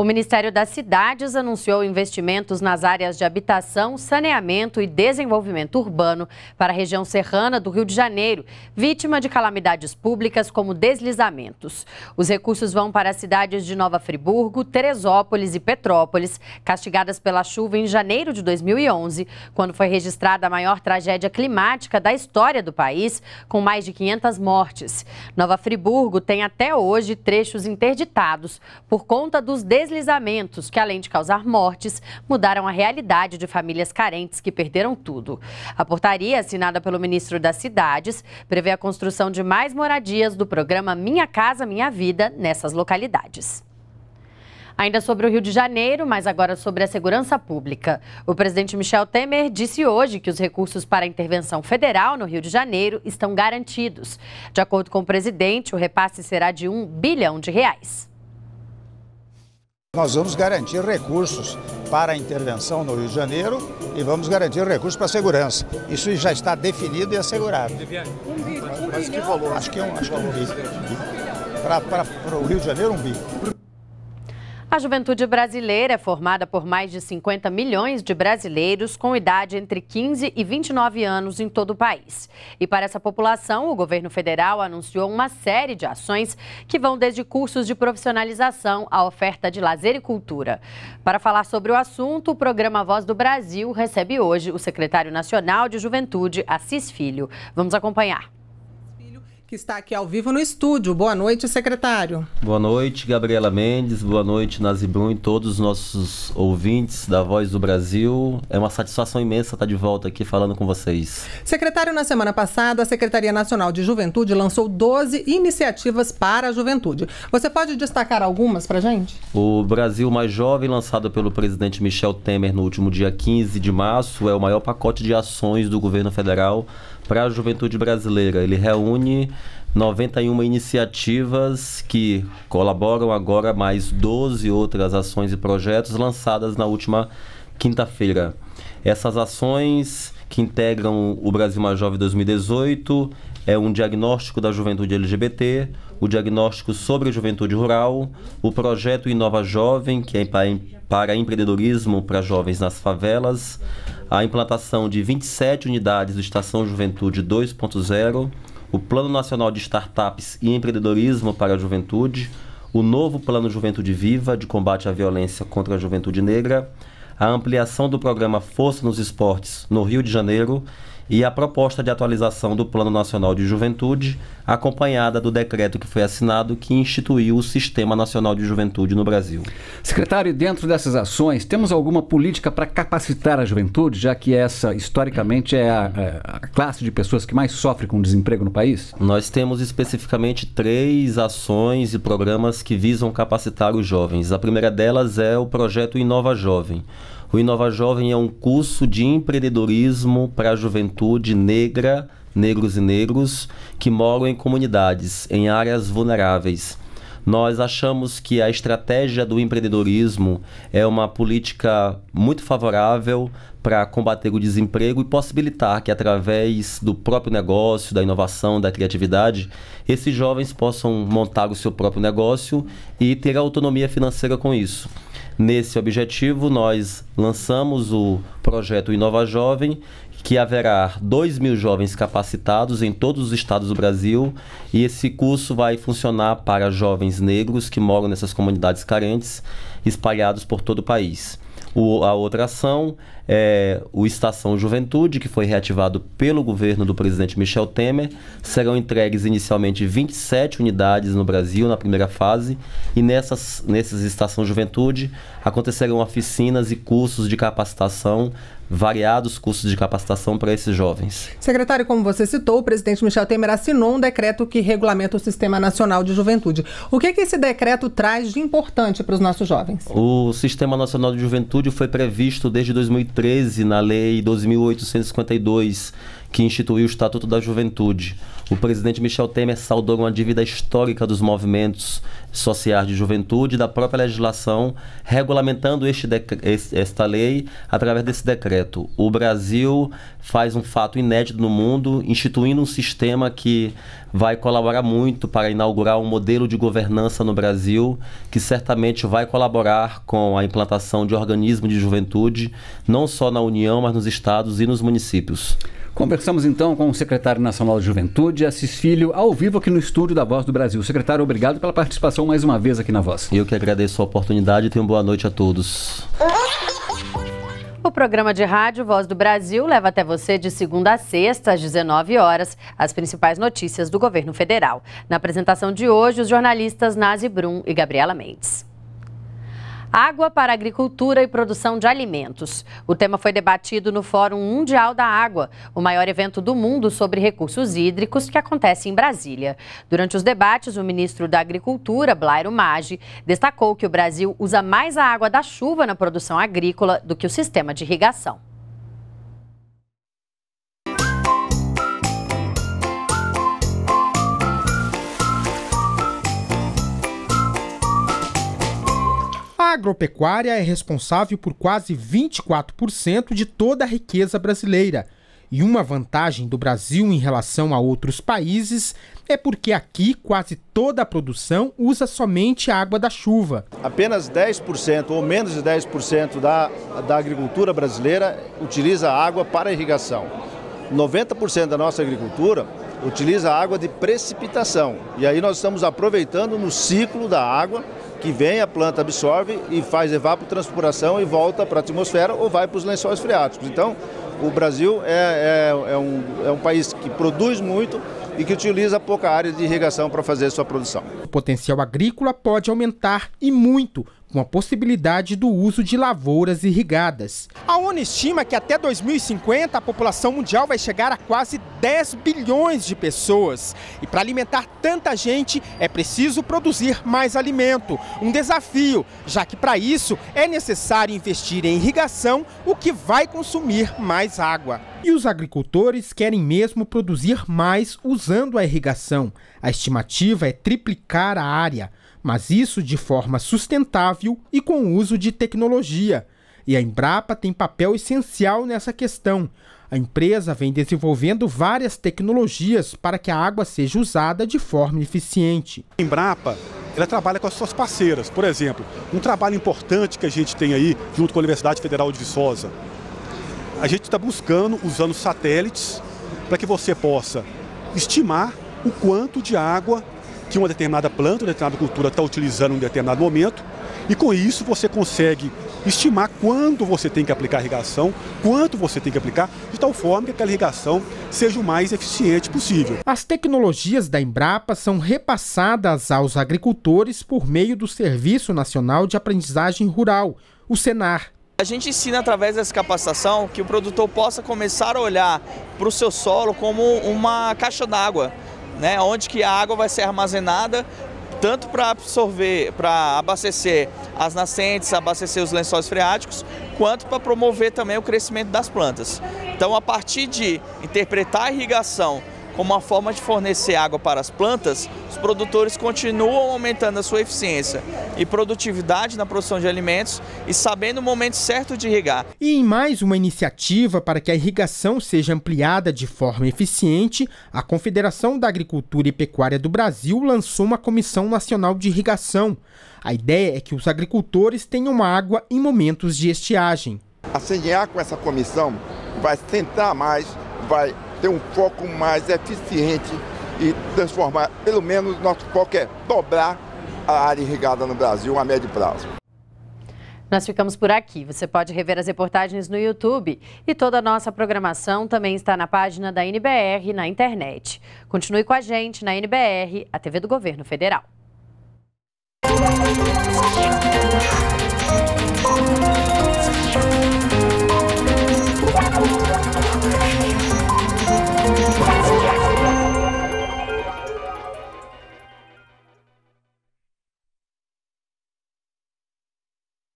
O Ministério das Cidades anunciou investimentos nas áreas de habitação, saneamento e desenvolvimento urbano para a região serrana do Rio de Janeiro, vítima de calamidades públicas como deslizamentos. Os recursos vão para as cidades de Nova Friburgo, Teresópolis e Petrópolis, castigadas pela chuva em janeiro de 2011, quando foi registrada a maior tragédia climática da história do país, com mais de 500 mortes. Nova Friburgo tem até hoje trechos interditados por conta dos deslizamentos deslizamentos que, além de causar mortes, mudaram a realidade de famílias carentes que perderam tudo. A portaria, assinada pelo ministro das Cidades, prevê a construção de mais moradias do programa Minha Casa Minha Vida nessas localidades. Ainda sobre o Rio de Janeiro, mas agora sobre a segurança pública. O presidente Michel Temer disse hoje que os recursos para a intervenção federal no Rio de Janeiro estão garantidos. De acordo com o presidente, o repasse será de um bilhão de reais. Nós vamos garantir recursos para a intervenção no Rio de Janeiro e vamos garantir recursos para a segurança. Isso já está definido e assegurado. Mas que valor? Acho que é um, acho que é um bi. Para, para, para o Rio de Janeiro, um bi. A juventude brasileira é formada por mais de 50 milhões de brasileiros com idade entre 15 e 29 anos em todo o país. E para essa população, o governo federal anunciou uma série de ações que vão desde cursos de profissionalização à oferta de lazer e cultura. Para falar sobre o assunto, o programa Voz do Brasil recebe hoje o secretário nacional de Juventude, Assis Filho. Vamos acompanhar que está aqui ao vivo no estúdio. Boa noite, secretário. Boa noite, Gabriela Mendes. Boa noite, Nazibrum e todos os nossos ouvintes da Voz do Brasil. É uma satisfação imensa estar de volta aqui falando com vocês. Secretário, na semana passada, a Secretaria Nacional de Juventude lançou 12 iniciativas para a juventude. Você pode destacar algumas para gente? O Brasil Mais Jovem, lançado pelo presidente Michel Temer no último dia 15 de março, é o maior pacote de ações do governo federal para a juventude brasileira. Ele reúne 91 iniciativas que colaboram agora mais 12 outras ações e projetos lançadas na última quinta-feira. Essas ações que integram o Brasil Mais Jovem 2018 é um diagnóstico da juventude LGBT, o diagnóstico sobre a juventude rural, o projeto Inova Jovem, que é para empreendedorismo para jovens nas favelas, a implantação de 27 unidades do Estação Juventude 2.0, o Plano Nacional de Startups e Empreendedorismo para a Juventude, o novo Plano Juventude Viva de combate à violência contra a juventude negra, a ampliação do programa Força nos Esportes no Rio de Janeiro e a proposta de atualização do Plano Nacional de Juventude, acompanhada do decreto que foi assinado que instituiu o Sistema Nacional de Juventude no Brasil. Secretário, dentro dessas ações, temos alguma política para capacitar a juventude, já que essa, historicamente, é a, é a, classe de pessoas que mais sofre com desemprego no país? Nós temos especificamente três ações e programas que visam capacitar os jovens. A primeira delas é o projeto Inova Jovem o Inova Jovem é um curso de empreendedorismo para a juventude negra, negros e negros que moram em comunidades, em áreas vulneráveis. Nós achamos que a estratégia do empreendedorismo é uma política muito favorável para combater o desemprego e possibilitar que, através do próprio negócio, da inovação, da criatividade, esses jovens possam montar o seu próprio negócio e ter autonomia financeira com isso. Nesse objetivo, nós lançamos o projeto Inova Jovem, que haverá 2 mil jovens capacitados em todos os estados do Brasil e esse curso vai funcionar para jovens negros que moram nessas comunidades carentes espalhados por todo o país. O, a outra ação é o Estação Juventude, que foi reativado pelo governo do presidente Michel Temer. Serão entregues inicialmente 27 unidades no Brasil na primeira fase e nessas, nessas Estação Juventude acontecerão oficinas e cursos de capacitação variados cursos de capacitação para esses jovens. Secretário, como você citou, o presidente Michel Temer assinou um decreto que regulamenta o Sistema Nacional de Juventude. O que, que esse decreto traz de importante para os nossos jovens? O Sistema Nacional de Juventude foi previsto desde 2013 na Lei 12.852, que instituiu o Estatuto da Juventude. O presidente Michel Temer saudou uma dívida histórica dos movimentos sociais de juventude e da própria legislação, regulamentando este esta lei através desse decreto. O Brasil faz um fato inédito no mundo, instituindo um sistema que vai colaborar muito para inaugurar um modelo de governança no Brasil, que certamente vai colaborar com a implantação de organismos de juventude, não só na União, mas nos estados e nos municípios. Conversamos então com o secretário nacional de Juventude, Assis Filho, ao vivo aqui no estúdio da Voz do Brasil. Secretário, obrigado pela participação mais uma vez aqui na Voz. Eu que agradeço a oportunidade e tenho boa noite a todos. O programa de rádio Voz do Brasil leva até você de segunda a sexta, às 19 horas, as principais notícias do governo federal. Na apresentação de hoje, os jornalistas Nazi Brum e Gabriela Mendes. Água para agricultura e produção de alimentos. O tema foi debatido no Fórum Mundial da Água, o maior evento do mundo sobre recursos hídricos que acontece em Brasília. Durante os debates, o ministro da Agricultura, Blairo Maggi, destacou que o Brasil usa mais a água da chuva na produção agrícola do que o sistema de irrigação. agropecuária é responsável por quase 24% de toda a riqueza brasileira. E uma vantagem do Brasil em relação a outros países é porque aqui quase toda a produção usa somente a água da chuva. Apenas 10% ou menos de 10% da, da agricultura brasileira utiliza água para irrigação. 90% da nossa agricultura utiliza água de precipitação. E aí nós estamos aproveitando no ciclo da água que vem, a planta absorve e faz evapotranspiração e volta para a atmosfera ou vai para os lençóis freáticos. Então, o Brasil é, é, é, um, é um país que produz muito e que utiliza pouca área de irrigação para fazer sua produção. O potencial agrícola pode aumentar e muito com a possibilidade do uso de lavouras irrigadas. A ONU estima que até 2050 a população mundial vai chegar a quase 10 bilhões de pessoas. E para alimentar tanta gente é preciso produzir mais alimento. Um desafio, já que para isso é necessário investir em irrigação, o que vai consumir mais água. E os agricultores querem mesmo produzir mais usando a irrigação. A estimativa é triplicar a área mas isso de forma sustentável e com o uso de tecnologia. E a Embrapa tem papel essencial nessa questão. A empresa vem desenvolvendo várias tecnologias para que a água seja usada de forma eficiente. A Embrapa ela trabalha com as suas parceiras. Por exemplo, um trabalho importante que a gente tem aí junto com a Universidade Federal de Viçosa. A gente está buscando, usando satélites, para que você possa estimar o quanto de água que uma determinada planta, uma determinada cultura está utilizando em um determinado momento, e com isso você consegue estimar quando você tem que aplicar a irrigação, quanto você tem que aplicar, de tal forma que aquela irrigação seja o mais eficiente possível. As tecnologias da Embrapa são repassadas aos agricultores por meio do Serviço Nacional de Aprendizagem Rural, o SENAR. A gente ensina através dessa capacitação que o produtor possa começar a olhar para o seu solo como uma caixa d'água né, onde que a água vai ser armazenada tanto para absorver, para abastecer as nascentes, abastecer os lençóis freáticos, quanto para promover também o crescimento das plantas. Então, a partir de interpretar a irrigação como uma forma de fornecer água para as plantas, os produtores continuam aumentando a sua eficiência e produtividade na produção de alimentos e sabendo o momento certo de irrigar. E em mais uma iniciativa para que a irrigação seja ampliada de forma eficiente, a Confederação da Agricultura e Pecuária do Brasil lançou uma Comissão Nacional de Irrigação. A ideia é que os agricultores tenham água em momentos de estiagem. A com essa comissão, vai tentar mais, vai ter um foco mais eficiente e transformar, pelo menos nosso foco é dobrar a área irrigada no Brasil a médio prazo. Nós ficamos por aqui. Você pode rever as reportagens no YouTube e toda a nossa programação também está na página da NBR na internet. Continue com a gente na NBR, a TV do Governo Federal.